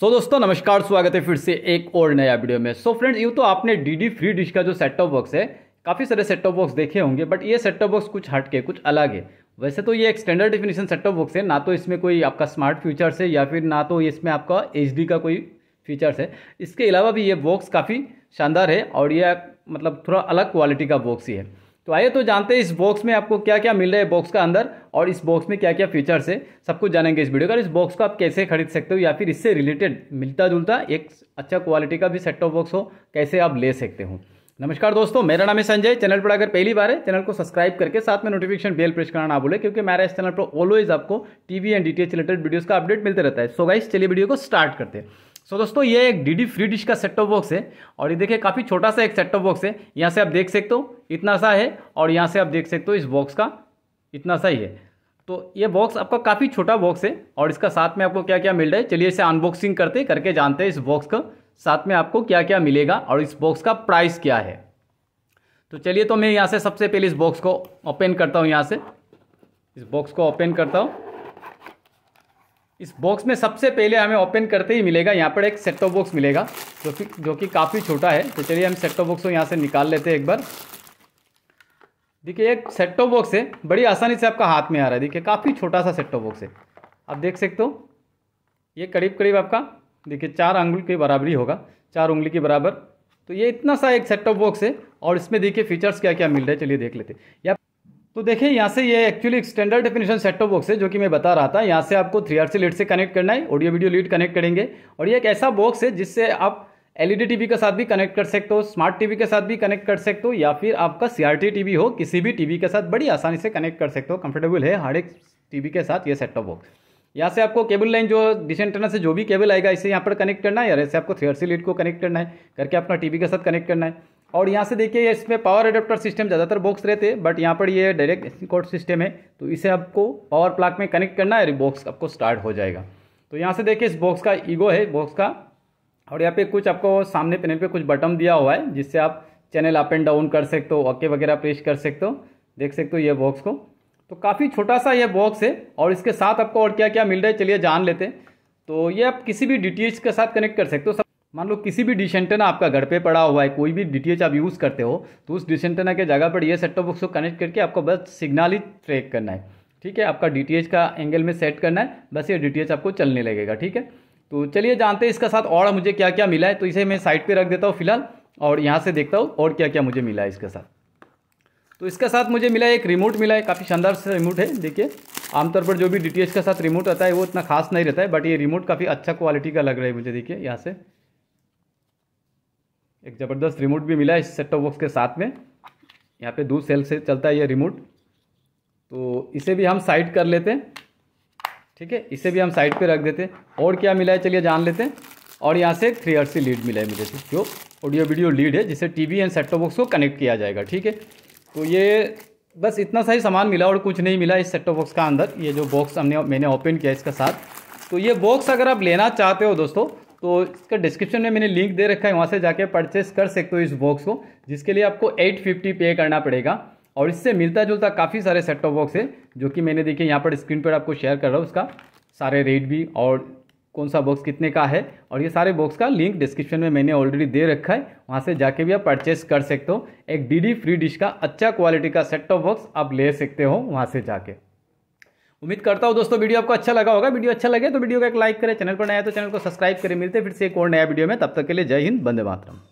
सो so, दोस्तों नमस्कार स्वागत है फिर से एक और नया वीडियो में सो so, फ्रेंड्स यूँ तो आपने डीडी फ्री डिश का जो सेट टॉप बॉक्स है काफ़ी सारे सेट टॉप बॉक्स देखे होंगे बट ये सेट टॉप बॉक्स कुछ हट के कुछ अलग है वैसे तो ये एक standard definition set top box है ना तो इसमें कोई आपका स्मार्ट फीचर्स है या फिर ना तो इसमें आपका एच का कोई फीचर्स है इसके अलावा भी ये बॉक्स काफ़ी शानदार है और यह मतलब थोड़ा अलग क्वालिटी का बॉक्स ही है तो आइए तो जानते हैं इस बॉक्स में आपको क्या क्या मिल रहा है बॉक्स का अंदर और इस बॉक्स में क्या क्या फीचर्स है सब कुछ जानेंगे इस वीडियो का इस बॉक्स को आप कैसे खरीद सकते हो या फिर इससे रिलेटेड मिलता जुलता एक अच्छा क्वालिटी का भी सेट टॉप बॉक्स हो कैसे आप ले सकते हो नमस्कार दोस्तों मेरा नाम है संजय चैनल पर अगर पहली बार है चैनल को सब्सक्राइब करके साथ में नोटिफिकेशन बेल प्रेस करना ना भूले क्योंकि मेरा इस चैनल पर ऑलवेज आपको TV and DTH related videos का अपडेट मिलते रहता है सो गाइस चलिए वीडियो को स्टार्ट करते हैं सो so, दोस्तों ये एक डीडी फ्री डिश का सेट टॉप बॉक्स है और ये देखिए काफ़ी छोटा सा एक सेट टॉप बॉक्स है यहाँ से आप देख सकते हो इतना सा है और यहाँ से आप देख सकते हो इस बॉक्स का इतना सा ही है तो ये बॉक्स आपका काफ़ी छोटा बॉक्स है और इसका साथ में आपको क्या क्या मिल रहा है चलिए इसे अनबॉक्सिंग करते करके जानते हैं इस बॉक्स का साथ में आपको क्या क्या मिलेगा और इस बॉक्स का प्राइस क्या है तो चलिए तो मैं यहाँ से सबसे पहले इस बॉक्स को ओपन करता हूँ यहाँ से इस बॉक्स को ओपन करता हूँ इस बॉक्स में सबसे पहले हमें ओपन करते ही मिलेगा यहाँ पर एक सेट टॉप बॉक्स मिलेगा जो कि जो कि काफ़ी छोटा है तो चलिए हम सेट टॉप बॉक्स को यहाँ से निकाल लेते हैं एक बार देखिए एक सेट टॉप बॉक्स है बड़ी आसानी से आपका हाथ में आ रहा है देखिए काफ़ी छोटा सा सेट टॉप बॉक्स है आप देख सकते हो ये करीब करीब आपका देखिए चार अंगुल के बराबरी होगा चार उंगली के बराबर तो ये इतना सा एक सेट टॉप बॉक्स है और इसमें देखिए फीचर्स क्या क्या मिल रहा है चलिए देख लेते हैं या तो देखिए यहाँ से ये actually standard definition set top box है जो कि मैं बता रहा था यहाँ से आपको थ्री आर सी लीड से कनेक्ट करना है ऑडियो वीडियो लीड कनेक्ट करेंगे और ये एक ऐसा बॉक्स है जिससे आप एलईडी टीवी e के साथ भी कनेक्ट कर सकते हो स्मार्ट टीवी के साथ भी कनेक्ट कर सकते हो या फिर आपका सीआरटी टीवी हो किसी भी टीवी के साथ बड़ी आसानी से कनेक्ट कर सकते हो कंफर्टेबल है हर एक टीवी के साथ ये सेट टॉप बॉक्स यहाँ से आपको केबल लाइन जो डिश से जो भी केबल आएगा इसे यहाँ पर कनेक्ट करना है या ऐसे आपको थ्री लीड को कनेक्ट करना है करके अपना टीवी के साथ कनेक्ट करना है और यहाँ से देखिए इसमें पावर एडेप्टर सिस्टम ज़्यादातर बॉक्स रहते हैं बट यहाँ पर ये डायरेक्ट कोड सिस्टम है तो इसे आपको पावर प्लाक में कनेक्ट करना है बॉक्स आपको स्टार्ट हो जाएगा तो यहाँ से देखिए इस बॉक्स का ईगो है बॉक्स का और यहाँ पे कुछ आपको सामने पैनल पे कुछ बटन दिया हुआ है जिससे आप चैनल अप एंड डाउन कर सकते हो ओके वगैरह प्रेस कर सकते हो देख सकते हो ये बॉक्स को तो काफ़ी छोटा सा ये बॉक्स है और इसके साथ आपको और क्या क्या मिल रहा है चलिए जान लेते हैं तो ये आप किसी भी डी के साथ कनेक्ट कर सकते हो मान लो किसी भी डिश एंटेना आपका घर पे पड़ा हुआ है कोई भी डी आप यूज़ करते हो तो उस डिश एंटेना के जगह पर ये सेट टॉप बॉक्स को कनेक्ट करके आपको बस सिग्नल ही ट्रैक करना है ठीक है आपका डी का एंगल में सेट करना है बस ये डी आपको चलने लगेगा ठीक है तो चलिए जानते हैं इसका साथ और मुझे क्या क्या मिला है तो इसे मैं साइड पर रख देता हूँ फिलहाल और यहाँ से देखता हूँ और क्या क्या मुझे मिला है इसके साथ तो इसका साथ मुझे मिला एक रिमोट मिला है काफ़ी शानदार सा रिमोट है देखिए आमतौर पर जो भी डी का साथ रिमोट आता है वो इतना खास नहीं रहता है बट ये रिमोट काफ़ी अच्छा क्वालिटी का लग रहा है मुझे देखिए यहाँ से एक ज़बरदस्त रिमोट भी मिला है इस सेट टॉप बॉक्स के साथ में यहाँ पे दो सेल से चलता है ये रिमोट तो इसे भी हम साइड कर लेते हैं ठीक है इसे भी हम साइड पे रख देते हैं और क्या मिला है चलिए जान लेते हैं और यहाँ से थ्री आर सी लीड मिला है मुझे जो ऑडियो वीडियो लीड है जिसे T V and set top box को कनेक्ट किया जाएगा ठीक है तो ये बस इतना सा ही सामान मिला और कुछ नहीं मिला इस सेट टॉप बॉक्स का अंदर ये जो बॉक्स हमने मैंने ओपन किया इसका साथ तो ये बॉक्स अगर आप लेना चाहते हो दोस्तों तो इसका डिस्क्रिप्शन में मैंने लिंक दे रखा है वहाँ से जाके परचेस कर सकते हो इस बॉक्स को जिसके लिए आपको एट फिफ्टी पे करना पड़ेगा और इससे मिलता जुलता काफ़ी सारे सेट टॉप बॉक्स है जो कि मैंने देखे यहाँ पर स्क्रीन पर आपको शेयर कर रहा हूँ उसका सारे रेट भी और कौन सा बॉक्स कितने का है और ये सारे बॉक्स का लिंक डिस्क्रिप्शन में मैंने ऑलरेडी दे रखा है वहाँ से जाके भी आप परचेस कर सकते हो एक डी फ्री डिश का अच्छा क्वालिटी का सेट टॉप बॉक्स आप ले सकते हो वहाँ से जाके उम्मीद करता हूँ दोस्तों वीडियो आपको अच्छा लगा होगा वीडियो अच्छा लगे तो वीडियो को एक लाइक करें चैनल पर नया तो चैनल को सब्सक्राइब करें मिलते फिर से एक और नया वीडियो में तब तक के लिए जय हिंद बंदे मातरम